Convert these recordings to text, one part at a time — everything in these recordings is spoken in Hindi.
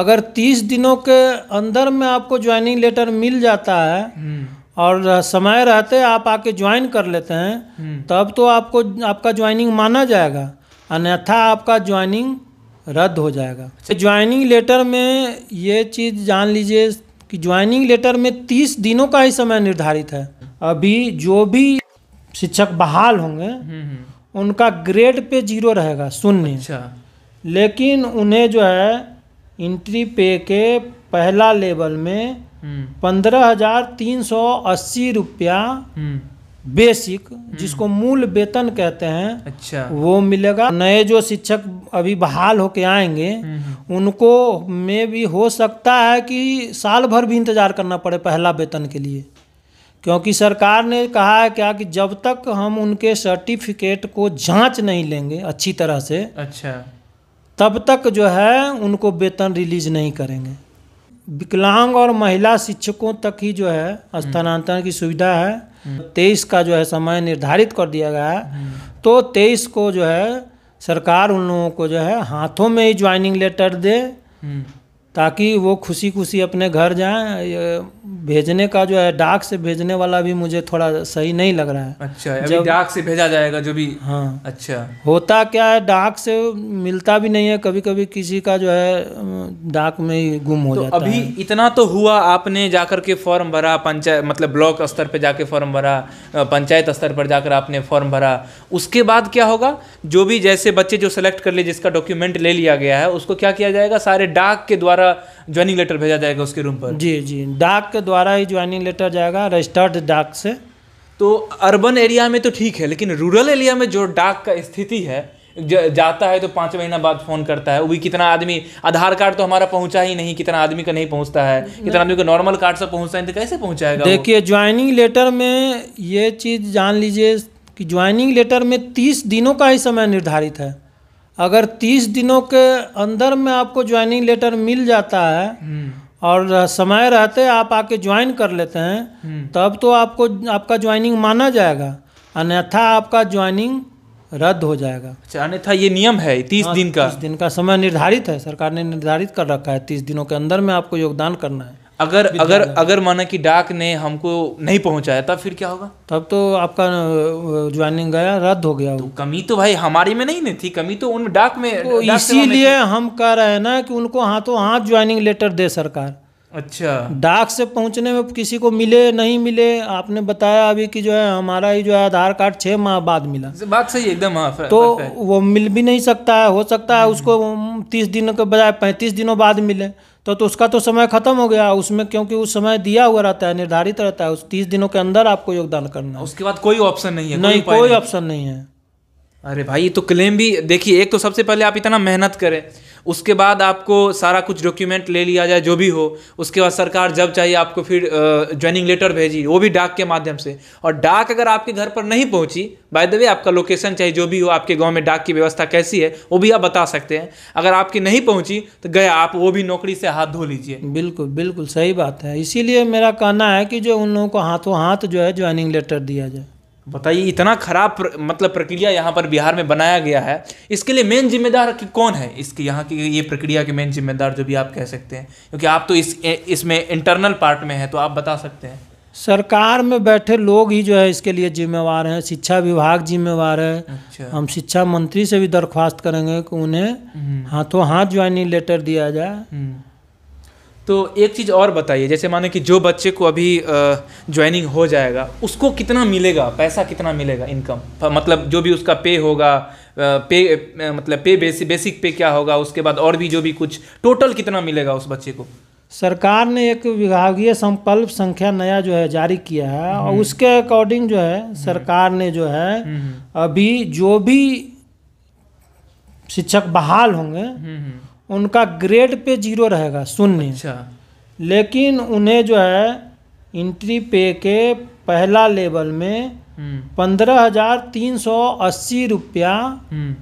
अगर तीस दिनों के अंदर में आपको ज्वाइनिंग लेटर मिल जाता है हम्म। और समय रहते आप आके ज्वाइन कर लेते हैं हम्म। तब तो आपको आपका ज्वाइनिंग माना जाएगा अन्यथा आपका ज्वाइनिंग रद्द हो जाएगा अच्छा, ज्वाइनिंग लेटर में ये चीज़ जान लीजिए कि ज्वाइनिंग लेटर में तीस दिनों का ही समय निर्धारित है अभी जो भी शिक्षक बहाल होंगे हम्म, उनका ग्रेड पे जीरो रहेगा शून्य अच्छा। लेकिन उन्हें जो है इंट्री पे के पहला लेवल में हम्म। पंद्रह हजार तीन सौ अस्सी रुपया बेसिक हम्म। हम्म। जिसको मूल वेतन कहते हैं अच्छा वो मिलेगा नए जो शिक्षक अभी बहाल होके आएंगे उनको में भी हो सकता है कि साल भर भी इंतजार करना पड़े पहला वेतन के लिए क्योंकि सरकार ने कहा है क्या कि जब तक हम उनके सर्टिफिकेट को जांच नहीं लेंगे अच्छी तरह से अच्छा तब तक जो है उनको वेतन रिलीज नहीं करेंगे विकलांग और महिला शिक्षकों तक ही जो है स्थानांतरण की सुविधा है तेईस का जो है समय निर्धारित कर दिया गया है तो तेईस को जो है सरकार उन लोगों को जो है हाथों में ही ज्वाइनिंग लेटर दे ताकि वो खुशी खुशी अपने घर जाएं भेजने का जो है डाक से भेजने वाला भी मुझे थोड़ा सही नहीं लग रहा है अच्छा अभी जब डाक से भेजा जाएगा जो भी हाँ अच्छा होता क्या है डाक से मिलता भी नहीं है कभी कभी किसी का जो है डाक में ही गुम हो तो जाता अभी है। इतना तो हुआ आपने जाकर के फॉर्म भरा पंचायत मतलब ब्लॉक स्तर पर जाके फॉर्म भरा पंचायत स्तर पर जाकर आपने फॉर्म भरा उसके बाद क्या होगा जो भी जैसे बच्चे जो सेलेक्ट कर लिए जिसका डॉक्यूमेंट ले लिया गया है उसको क्या किया जाएगा सारे डाक के द्वारा ज्वाइनिंग लेटर भेजा जाएगा उसके रूम पर जी जी डाक के द्वारा ही ज्वाइनिंग लेटर जाएगा रजिस्टर्ड डाक से तो अर्बन एरिया में तो ठीक है लेकिन रूरल एरिया में जो डाक का स्थिति है जाता है तो पाँच महीना बाद फ़ोन करता है वही कितना आदमी आधार कार्ड तो हमारा पहुंचा ही नहीं कितना आदमी का नहीं पहुंचता है कितना आदमी का नॉर्मल कार्ड से पहुंचता है तो कैसे पहुंचाएगा देखिए ज्वाइनिंग लेटर में ये चीज़ जान लीजिए कि ज्वाइनिंग लेटर में तीस दिनों का ही समय निर्धारित है अगर तीस दिनों के अंदर में आपको ज्वाइनिंग लेटर मिल जाता है हम्म। और समय रहते आप आके ज्वाइन कर लेते हैं हम्म। तब तो आपको आपका ज्वाइनिंग माना जाएगा अन्यथा आपका ज्वाइनिंग रद्द हो जाएगा अच्छा अन्यथा ये नियम है तीस हाँ, दिन का तीस दिन का समय निर्धारित है सरकार ने निर्धारित कर रखा है तीस दिनों के अंदर में आपको योगदान करना है अगर अगर अगर माना कि डाक ने हमको नहीं पहुंचाया तब फिर क्या होगा तब तो आपका ज्वाइनिंग गया रद्द हो गया तो कमी तो भाई हमारी में नहीं नहीं थी कमी तो उन डाक में तो इसीलिए हम कह रहे हैं ना कि उनको हाथों हाथ ज्वाइनिंग लेटर दे सरकार अच्छा डाक से पहुंचने में किसी को मिले नहीं मिले आपने बताया अभी कि जो है हमारा ही जो है आधार कार्ड छः माह बाद मिला बात सही एकदम हाँ तो वो मिल भी नहीं सकता है हो सकता है हम्म। उसको तीस दिन के बजाय पैंतीस दिनों बाद मिले तो तो उसका तो समय खत्म हो गया उसमें क्योंकि उस समय दिया हुआ रहता है निर्धारित रहता है उस तीस दिनों के अंदर आपको योगदान करना है उसके बाद कोई ऑप्शन नहीं है नहीं कोई ऑप्शन नहीं है अरे भाई तो क्लेम भी देखिए एक तो सबसे पहले आप इतना मेहनत करें उसके बाद आपको सारा कुछ डॉक्यूमेंट ले लिया जाए जो भी हो उसके बाद सरकार जब चाहिए आपको फिर ज्वाइनिंग लेटर भेजी वो भी डाक के माध्यम से और डाक अगर आपके घर पर नहीं पहुंची बाय द वे आपका लोकेशन चाहिए जो भी हो आपके गाँव में डाक की व्यवस्था कैसी है वो भी आप बता सकते हैं अगर आपकी नहीं पहुँची तो गया आप वो भी नौकरी से हाथ धो लीजिए बिल्कुल बिल्कुल सही बात है इसीलिए मेरा कहना है कि जो उन लोगों को हाथों हाथ जो है ज्वाइनिंग लेटर दिया जाए बताइए इतना खराब प्र, मतलब प्रक्रिया यहाँ पर बिहार में बनाया गया है इसके लिए मेन जिम्मेदार कौन है इसके यहाँ की ये प्रक्रिया के मेन जिम्मेदार जो भी आप कह सकते हैं क्योंकि आप तो इस इसमें इंटरनल पार्ट में है तो आप बता सकते हैं सरकार में बैठे लोग ही जो है इसके लिए जिम्मेवार हैं शिक्षा विभाग जिम्मेवार है अच्छा। हम शिक्षा मंत्री से भी दरख्वास्त करेंगे कि उन्हें हम्म। हाथों हाथ ज्वाइनिंग लेटर दिया जाए हम्म। तो एक चीज़ और बताइए जैसे माने कि जो बच्चे को अभी ज्वाइनिंग हो जाएगा उसको कितना मिलेगा पैसा कितना मिलेगा इनकम मतलब जो भी उसका पे होगा पे मतलब पे बेसिक बेसिक पे क्या होगा उसके बाद और भी जो भी कुछ टोटल कितना मिलेगा उस बच्चे को सरकार ने एक विभागीय संकल्प संख्या नया जो है जारी किया है और हम्म। उसके अकॉर्डिंग जो है हम्म। सरकार ने जो है हम्म। अभी जो भी शिक्षक बहाल होंगे उनका ग्रेड पे जीरो रहेगा शून्य अच्छा लेकिन उन्हें जो है इंट्री पे के पहला लेवल में हम्म। पंद्रह हजार तीन सौ अस्सी रुपया हम्म।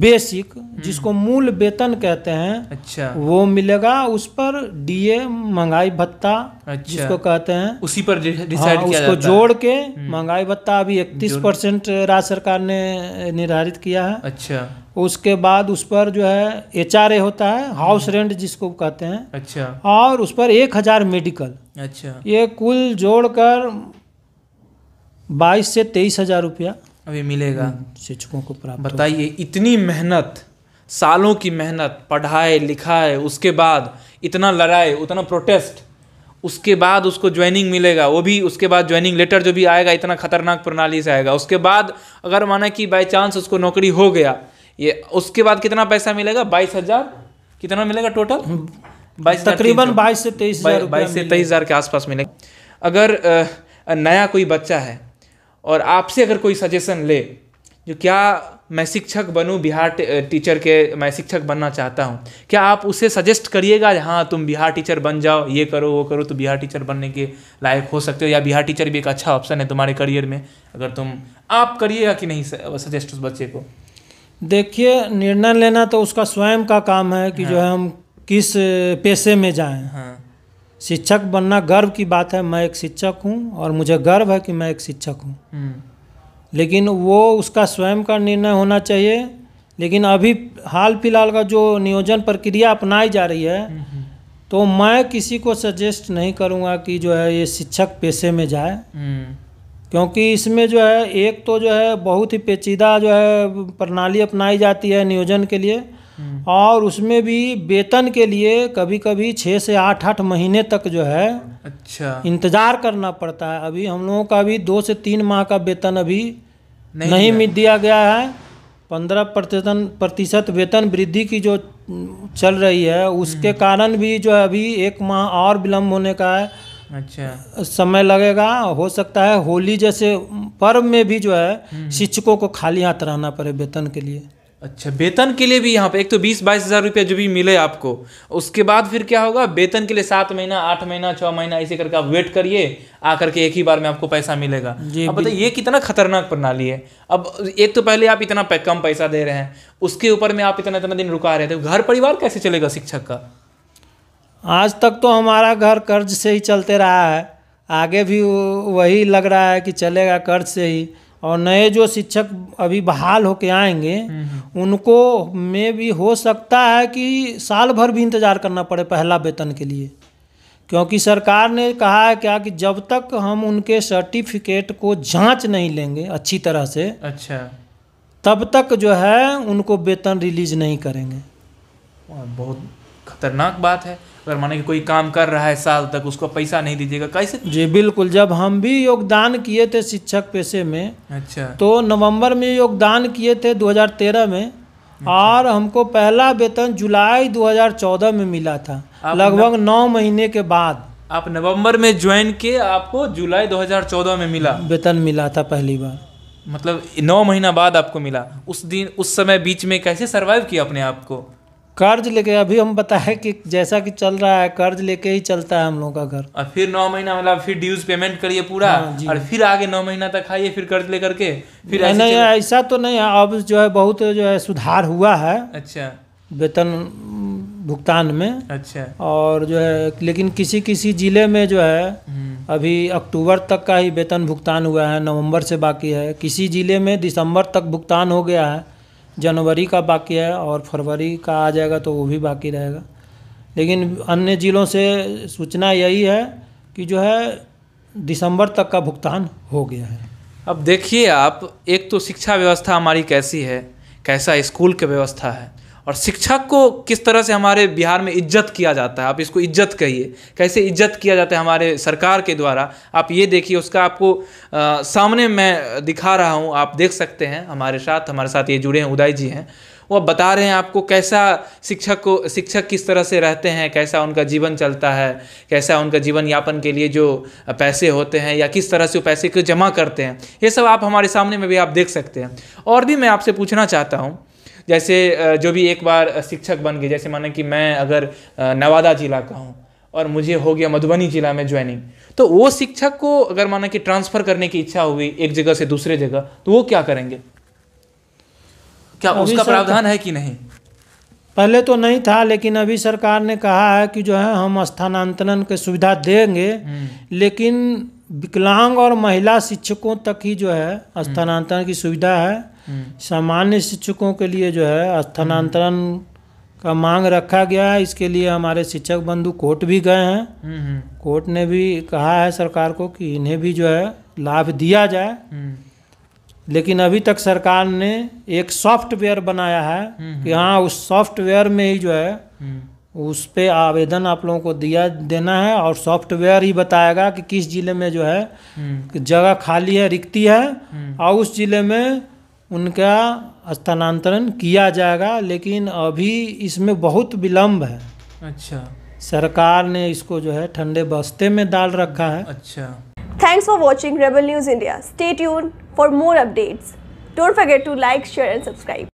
बेसिक हम्म। जिसको मूल वेतन कहते हैं अच्छा वो मिलेगा उस पर डीए महंगाई भत्ता अच्छा जिसको कहते हैं उसी पर डिसाइड हाँ, किया उसको जोड़ के हम्म। महंगाई भत्ता अभी इकतीस परसेंट राज्य सरकार ने निर्धारित किया है अच्छा उसके बाद उस पर जो है एच होता है हम्म। हाउस रेंट जिसको कहते हैं अच्छा और उस पर एक हजार मेडिकल अच्छा ये कुल जोड़कर बाईस से तेईस हजार रुपया अभी मिलेगा हम्म, शिक्षकों को प्राप्त बताइए इतनी मेहनत सालों की मेहनत पढ़ाए लिखाए उसके बाद इतना लड़ाए उतना प्रोटेस्ट उसके बाद उसको ज्वाइनिंग मिलेगा वो भी उसके बाद ज्वाइनिंग लेटर जो भी आएगा इतना खतरनाक प्रणाली से आएगा उसके बाद अगर माना कि बाई चांस उसको नौकरी हो गया ये उसके बाद कितना पैसा मिलेगा बाईस हज़ार कितना मिलेगा टोटल हम्म, बाईस तकरीबन बाईस से तेईस बाईस से तेईस हज़ार के आसपास मिलेगा अगर नया कोई बच्चा है और आपसे अगर कोई सजेशन ले जो क्या मैं शिक्षक बनूं बिहार टीचर के मैं शिक्षक बनना चाहता हूं क्या आप उसे सजेस्ट करिएगा हाँ तुम बिहार टीचर बन जाओ ये करो वो करो तो बिहार टीचर बनने के लायक हो सकते हो या बिहार टीचर भी एक अच्छा ऑप्शन है तुम्हारे करियर में अगर तुम आप करिएगा कि नहीं सजेस्ट उस बच्चे को देखिए निर्णय लेना तो उसका स्वयं का काम है कि हाँ। जो है हम किस पेशे में जाएँ हाँ शिक्षक बनना गर्व की बात है मैं एक शिक्षक हूँ और मुझे गर्व है कि मैं एक शिक्षक हूँ हम्म। लेकिन वो उसका स्वयं का निर्णय होना चाहिए लेकिन अभी हाल फिलहाल का जो नियोजन प्रक्रिया अपनाई जा रही है हम्म, हम्म। तो मैं किसी को सजेस्ट नहीं करूँगा कि जो है ये शिक्षक पेशे में जाए क्योंकि इसमें जो है एक तो जो है बहुत ही पेचीदा जो है प्रणाली अपनाई जाती है नियोजन के लिए और उसमें भी वेतन के लिए कभी कभी छः से आठ आठ महीने तक जो है अच्छा इंतज़ार करना पड़ता है अभी हम लोगों का अभी दो से तीन माह का वेतन अभी नहीं, नहीं मिल दिया गया है पंद्रह प्रतिशत प्रतिशत वेतन वृद्धि की जो चल रही है उसके हम्म। कारण भी जो है अभी एक माह और विलम्ब होने का है अच्छा समय लगेगा हो सकता है होली जैसे पर्व में भी जो है हम्म। शिक्षकों को खाली हाथ रहना पड़े वेतन के लिए अच्छा वेतन के लिए भी यहाँ पे एक तो बीस बाईस हज़ार रुपया जो भी मिले आपको उसके बाद फिर क्या होगा वेतन के लिए सात महीना आठ महीना छः महीना ऐसे करके आप वेट करिए आ करके एक ही बार में आपको पैसा मिलेगा अब बताइए ये कितना खतरनाक प्रणाली है अब एक तो पहले आप इतना कम पैसा दे रहे हैं उसके ऊपर में आप इतना इतना दिन रुका रहे थे घर परिवार कैसे चलेगा शिक्षक का आज तक तो हमारा घर कर्ज से ही चलते रहा है आगे भी वही लग रहा है कि चलेगा कर्ज से ही और नए जो शिक्षक अभी बहाल होके आएंगे हम्म। उनको में भी हो सकता है कि साल भर भी इंतज़ार करना पड़े पहला वेतन के लिए क्योंकि सरकार ने कहा है क्या कि जब तक हम उनके सर्टिफिकेट को जांच नहीं लेंगे अच्छी तरह से अच्छा तब तक जो है उनको वेतन रिलीज नहीं करेंगे बहुत खतरनाक बात है अगर माने कि कोई काम कर रहा है साल तक उसको पैसा नहीं दीजिएगा कैसे जी बिल्कुल जब हम भी योगदान किए थे शिक्षक पेशे में अच्छा तो नवंबर में योगदान किए थे 2013 में अच्छा। और हमको पहला वेतन जुलाई 2014 में मिला था लगभग नौ महीने के बाद आप नवंबर में ज्वाइन किए आपको जुलाई 2014 में मिला वेतन मिला था पहली बार मतलब नौ महीना बाद आपको मिला उस दिन उस समय बीच में कैसे सरवाइव किया अपने आप को कर्ज लेके अभी हम बताए कि जैसा कि चल रहा है कर्ज लेके ही चलता है हम लोगों का घर और फिर नौ महीना मतलब फिर ड्यूज पेमेंट करिए पूरा हाँ और फिर आगे नौ महीना तक खाइए फिर कर्ज लेकर के फिर ऐसे नहीं ऐसा तो नहीं है अब जो है बहुत जो है सुधार हुआ है अच्छा वेतन भुगतान में अच्छा और जो है लेकिन किसी किसी जिले में जो है हम्म। अभी अक्टूबर तक का ही वेतन भुगतान हुआ है नवंबर से बाकी है किसी जिले में दिसंबर तक भुगतान हो गया है जनवरी का बाकी है और फरवरी का आ जाएगा तो वो भी बाकी रहेगा लेकिन अन्य ज़िलों से सूचना यही है कि जो है दिसंबर तक का भुगतान हो गया है अब देखिए आप एक तो शिक्षा व्यवस्था हमारी कैसी है कैसा स्कूल की व्यवस्था है और शिक्षक को किस तरह से हमारे बिहार में इज्जत किया जाता है आप इसको इज्जत कहिए कैसे इज्जत किया जाता है हमारे सरकार के द्वारा आप ये देखिए उसका आपको आ, सामने मैं दिखा रहा हूँ आप देख सकते हैं हमारे साथ हमारे साथ ये जुड़े हैं उदय जी हैं वो बता रहे हैं आपको कैसा शिक्षक को शिक्षक किस तरह से रहते हैं कैसा उनका जीवन चलता है कैसा उनका जीवन यापन के लिए जो पैसे होते हैं या किस तरह से वो पैसे को जमा करते हैं ये सब आप हमारे सामने में भी आप देख सकते हैं और भी मैं आपसे पूछना चाहता हूँ जैसे जो भी एक बार शिक्षक बन गए जैसे माना कि मैं अगर नवादा ज़िला का हूँ और मुझे हो गया मधुबनी ज़िला में ज्वाइनिंग तो वो शिक्षक को अगर माना कि ट्रांसफ़र करने की इच्छा हुई एक जगह से दूसरे जगह तो वो क्या करेंगे क्या उसका प्रावधान है कि नहीं पहले तो नहीं था लेकिन अभी सरकार ने कहा है कि जो है हम स्थानांतरण की सुविधा देंगे हम्म। लेकिन विकलांग और महिला शिक्षकों तक ही जो है स्थानांतरण की सुविधा है सामान्य शिक्षकों के लिए जो है स्थानांतरण का मांग रखा गया है इसके लिए हमारे शिक्षक बंधु कोर्ट भी गए हैं हम्म, हम्म। कोर्ट ने भी कहा है सरकार को कि इन्हें भी जो है लाभ दिया जाए हम्म। लेकिन अभी तक सरकार ने एक सॉफ्टवेयर बनाया है कि हाँ उस सॉफ्टवेयर में ही जो है उस पर आवेदन आप लोगों को दिया देना है और सॉफ्टवेयर ही बताएगा कि किस जिले में जो है जगह खाली है रिक्ति है और उस जिले में उनका स्थानांतरण किया जाएगा लेकिन अभी इसमें बहुत विलम्ब है अच्छा सरकार ने इसको जो है ठंडे बस्ते में डाल रखा है अच्छा thanks for watching Rebel News India state for more updates don't forget to like share and subscribe